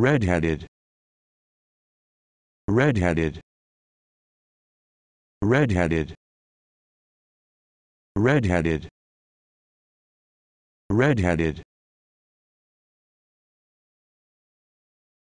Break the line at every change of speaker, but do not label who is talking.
redheaded redheaded redheaded redheaded redheaded